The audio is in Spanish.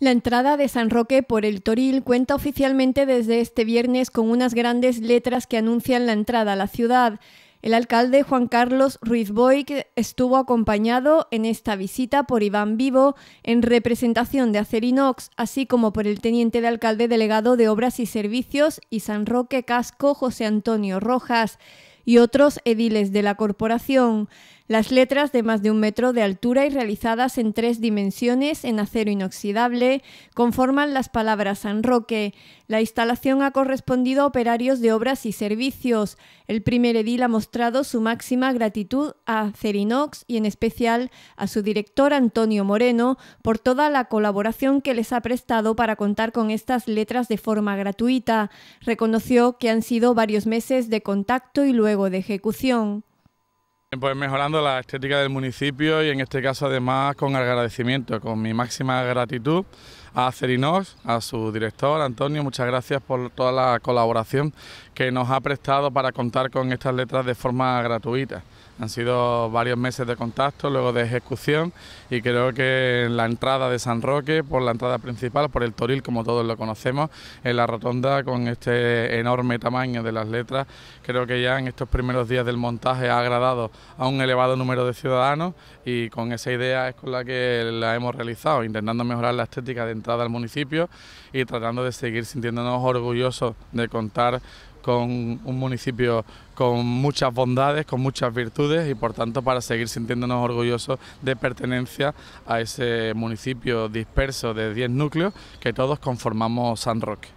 La entrada de San Roque por el Toril cuenta oficialmente desde este viernes con unas grandes letras que anuncian la entrada a la ciudad. El alcalde Juan Carlos Ruiz Boig estuvo acompañado en esta visita por Iván Vivo en representación de Acerinox, así como por el teniente de alcalde delegado de Obras y Servicios y San Roque Casco José Antonio Rojas y otros ediles de la corporación. Las letras de más de un metro de altura y realizadas en tres dimensiones en acero inoxidable conforman las palabras San Roque. La instalación ha correspondido a operarios de obras y servicios. El primer edil ha mostrado su máxima gratitud a Cerinox y en especial a su director Antonio Moreno por toda la colaboración que les ha prestado para contar con estas letras de forma gratuita. Reconoció que han sido varios meses de contacto y luego de ejecución. Pues mejorando la estética del municipio y en este caso además con agradecimiento, con mi máxima gratitud a Cerinos, a su director Antonio, muchas gracias por toda la colaboración que nos ha prestado para contar con estas letras de forma gratuita. Han sido varios meses de contacto, luego de ejecución y creo que en la entrada de San Roque, por la entrada principal, por el Toril como todos lo conocemos, en la rotonda con este enorme tamaño de las letras, creo que ya en estos primeros días del montaje ha agradado a un elevado número de ciudadanos y con esa idea es con la que la hemos realizado, intentando mejorar la estética de entrada al municipio y tratando de seguir sintiéndonos orgullosos de contar con un municipio con muchas bondades, con muchas virtudes y por tanto para seguir sintiéndonos orgullosos de pertenencia a ese municipio disperso de 10 núcleos que todos conformamos San Roque.